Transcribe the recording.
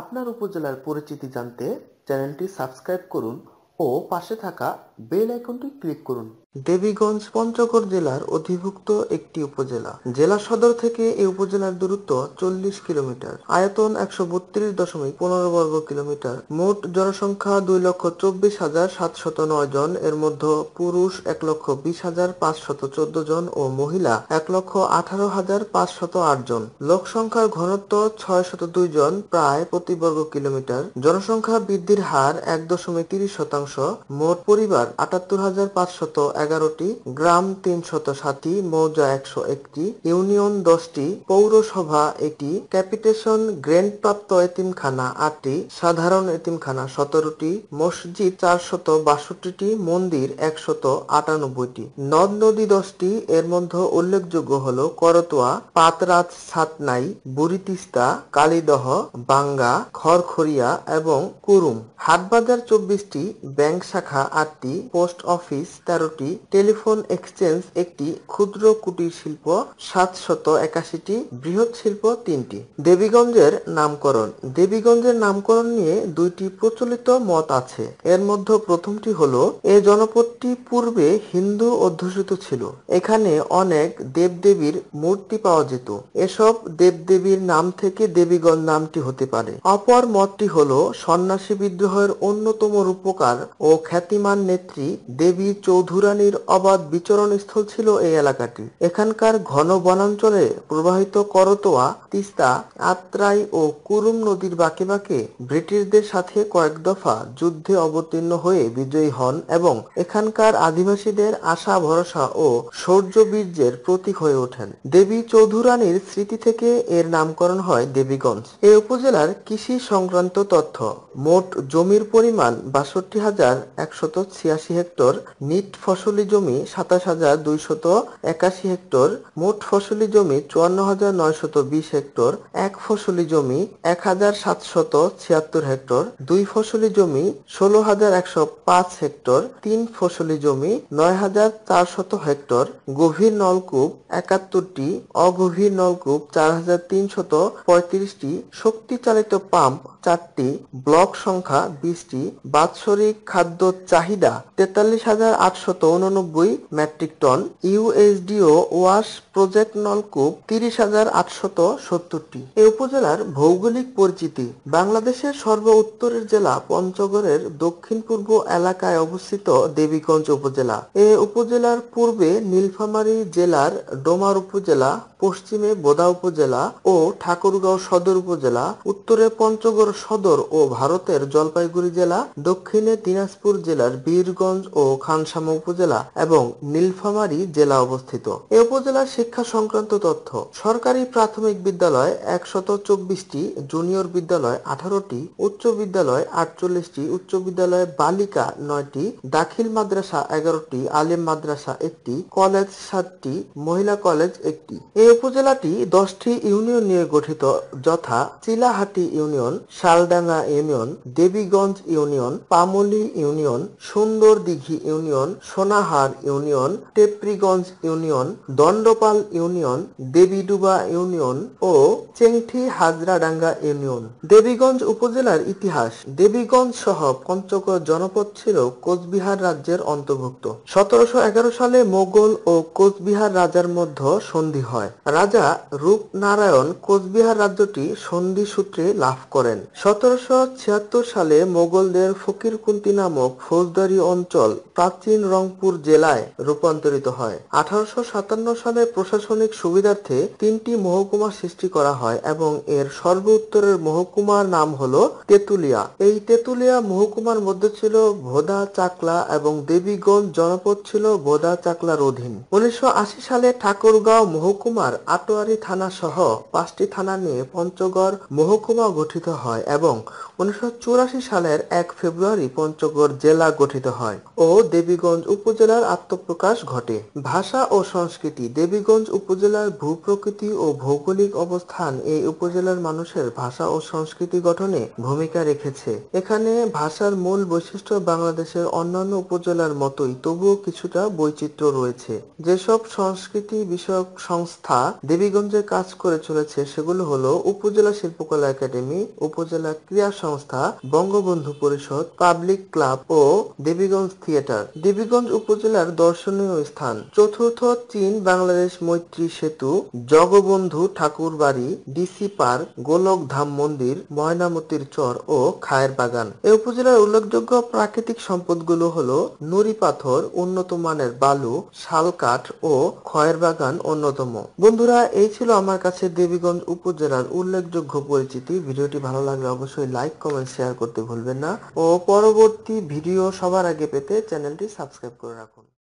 আপনার উপজেলার পরিচিতি জানতে চ্যানেলটি সাবস্ক্রাইব করুন ও পাশে থাকা বেল আইকনটি ক্লিক করুন দেবীগঞ্জ পঞ্চগড় জেলার অধিভুক্ত একটি উপজেলা জেলা সদর থেকে এই উপজেলার দূরত্ব চল্লিশ কিলোমিটার আয়তন একশো বত্রিশ দশমিক পনেরো বর্গ কিলোমিটার মোট জনসংখ্যা দুই লক্ষ চব্বিশ হাজার সাতশত নয় জন এর মধ্যে পুরুষ এক লক্ষ বিশ হাজার পাঁচশত চোদ্দ জন ও মহিলা এক লক্ষ আঠারো হাজার পাঁচশত আট জন লোক সংখ্যার ঘনত্ব ছয় শত দুই জন প্রায় প্রতি বর্গ কিলোমিটার জনসংখ্যা বৃদ্ধির হার এক দশমিক তিরিশ শতাংশ মোট পরিবার বিভাগ আটাত্তর হাজার পাঁচশত এগারোটি গ্রাম তিনশত সাতটি মৌজা একশো একটি ইউনিয়ন দশটি পৌরসভা একটি ক্যাপিটেশন গ্র্যান্ট প্রাপ্ত এতিমখানা আটটি সাধারণ এতিমখানা সতেরোটি মসজিদ চারশত বাষট্টিটি মন্দির একশত আটানব্বইটি নদ নদী দশটি এর মধ্যে উল্লেখযোগ্য হল করতোয়া পাতরাত সাতনাই বুড়িতিস্তা কালীদহ বাঙ্গা খড়খড়িয়া এবং কুরুম হাটবাজার চব্বিশটি ব্যাংক শাখা আটটি পোস্ট অফিস তেরোটি টেলিফোন এক্সচেঞ্জ একটি ক্ষুদ্র কুটির শিল্প সাতশত একাশিটি বৃহৎ শিল্প তিনটি দেবীগঞ্জের নামকরণ দেবীগঞ্জের নামকরণ নিয়ে দুইটি প্রচলিত মত আছে এর মধ্যে প্রথমটি হল এ জনপদটি পূর্বে হিন্দু অধ্যুষিত ছিল এখানে অনেক দেবদেবীর মূর্তি পাওয়া যেত এসব দেবদেবীর নাম থেকে দেবীগঞ্জ নামটি হতে পারে অপর মতটি হল সন্ন্যাসী বিদ্রোহের অন্যতম রূপকার ও খ্যাতিমান নেতা অভিনেত্রী দেবী চৌধুরানীর অবাধ বিচরণ স্থল ছিল এই এলাকাটি এখানকার ঘন বনাঞ্চলে প্রবাহিত করতোয়া তিস্তা আত্রাই ও কুরুম নদীর বাঁকে বাঁকে ব্রিটিশদের সাথে কয়েক দফা যুদ্ধে অবতীর্ণ হয়ে বিজয়ী হন এবং এখানকার আদিবাসীদের আশা ভরসা ও শৌর্য বীর্যের প্রতীক হয়ে ওঠেন দেবী চৌধুরানীর স্মৃতি থেকে এর নামকরণ হয় দেবীগঞ্জ এ উপজেলার কৃষি সংক্রান্ত তথ্য মোট জমির পরিমাণ বাষট্টি হাজার একশত ছিয়াশি পঁচাশি হেক্টর নিট ফসলি জমি সাতাশ হাজার দুইশত একাশি হেক্টর মোট ফসলি জমি চুয়ান্ন হাজার নয়শত বিশ হেক্টর এক ফসলি জমি এক হাজার সাতশত ছিয়াত্তর হেক্টর দুই ফসলি জমি ষোলো হাজার একশো পাঁচ হেক্টর তিন ফসলি জমি নয় হাজার চারশত হেক্টর গভীর নলকূপ একাত্তরটি অগভীর নলকূপ চার হাজার তিনশত পঁয়ত্রিশটি শক্তি চালিত পাম্প চারটি ব্লক সংখ্যা বিশটি বাৎসরিক খাদ্য চাহিদা তেতাল্লিশ হাজার আটশত উননব্বই মেট্রিক টন ইউএসডিও ওয়াশ প্রজেক্ট নলকূপ তিরিশ হাজার আটশত সত্তরটি এ উপজেলার ভৌগোলিক পরিচিতি বাংলাদেশের সর্ব উত্তরের জেলা পঞ্চগড়ের দক্ষিণ পূর্ব এলাকায় অবস্থিত দেবীগঞ্জ উপজেলা এ উপজেলার পূর্বে নীলফামারী জেলার ডোমার উপজেলা পশ্চিমে বোদা উপজেলা ও ঠাকুরগাঁও সদর উপজেলা উত্তরে পঞ্চগড় সদর ও ভারতের জলপাইগুড়ি জেলা দক্ষিণে দিনাজপুর জেলার বীর সিরাজগঞ্জ ও খানসামা উপজেলা এবং নীলফামারী জেলা অবস্থিত এ উপজেলার শিক্ষা সংক্রান্ত তথ্য সরকারি প্রাথমিক বিদ্যালয় একশত চব্বিশটি জুনিয়র বিদ্যালয় আঠারোটি উচ্চ বিদ্যালয় আটচল্লিশটি উচ্চ বিদ্যালয় বালিকা নয়টি দাখিল মাদ্রাসা এগারোটি আলেম মাদ্রাসা একটি কলেজ সাতটি মহিলা কলেজ একটি এই উপজেলাটি দশটি ইউনিয়ন নিয়ে গঠিত যথা Chilahati union Shaldanga union Debiganj union Pamli union Sundar Dighi union Sonahar union Tepriganj union Dandapal union Debiduba union ও চেংঠি হাজরাডাঙ্গা ইউনিয়ন দেবীগঞ্জ উপজেলার ইতিহাস দেবীগঞ্জ সহ পঞ্চগড় জনপদ ছিল কোচবিহার রাজ্যের অন্তর্ভুক্ত সতেরোশো এগারো সালে মোগল ও কোচবিহার রাজার মধ্যে সন্ধি হয় রাজা রূপনারায়ণ কোচবিহার রাজ্যটি সন্ধি সূত্রে লাভ করেন সতেরোশো সালে মোগলদের ফকির কুন্তি নামক ফৌজদারি অঞ্চল প্রাচীন রংপুর জেলায় রূপান্তরিত হয় আঠারোশো সালে প্রশাসনিক সুবিধার্থে তিনটি মহকুমা সৃষ্টি করা হয় এবং এর সর্ব উত্তরের মহকুমার নাম হল তেতুলিয়া এই তেতুলিয়া মহকুমার মধ্যে ছিল ভোদা চাকলা এবং দেবীগঞ্জ জনপদ ছিল ভোদা চাকলার অধীন উনিশশো সালে ঠাকুরগাঁও মহকুমার আটোয়ারি থানা সহ পাঁচটি থানা নিয়ে পঞ্চগড় মহকুমা গঠিত হয় এবং উনিশশো সালের এক ফেব্রুয়ারি পঞ্চগড় জেলা গঠিত হয় ও দেবীগঞ্জ উপজেলার আত্মপ্রকাশ ঘটে ভাষা ও সংস্কৃতি দেবীগঞ্জ উপজেলার ভূ প্রকৃতি ও ভৌগোলিক অবস্থান এই উপজেলার মানুষের ভাষা ও সংস্কৃতি গঠনে ভূমিকা রেখেছে এখানে ভাষার মূল বৈশিষ্ট্য বাংলাদেশের অন্যান্য উপজেলার মতোই তবুও কিছুটা বৈচিত্র্য রয়েছে যেসব সংস্কৃতি বিষয়ক সংস্থা দেবীগঞ্জে কাজ করে চলেছে সেগুলো হল উপজেলা শিল্পকলা একাডেমি উপজেলা ক্রিয়া সংস্থা বঙ্গবন্ধু পরিষদ পাবলিক ক্লাব ও দেবী দেবীগঞ্জ থিয়েটার দেবীগঞ্জ উপজেলার দর্শনীয় স্থান চতুর্থ চীন বাংলাদেশ মৈত্রী সেতু জগবন্ধু ঠাকুর বাড়ি ডিসি পার্ক গোলক ধাম মন্দির ময়নামতির চর ও খায়ের বাগান এ উপজেলার উল্লেখযোগ্য প্রাকৃতিক সম্পদগুলো হল নুড়ি পাথর উন্নত মানের বালু শাল কাঠ ও খয়ের বাগান অন্যতম বন্ধুরা এই ছিল আমার কাছে দেবীগঞ্জ উপজেলার উল্লেখযোগ্য পরিচিতি ভিডিওটি ভালো লাগলে অবশ্যই লাইক কমেন্ট শেয়ার করতে ভুলবেন না ও পরবর্তী ভিডিও সবার আগে लगे पे चैनल सबसक्राइब कर रखू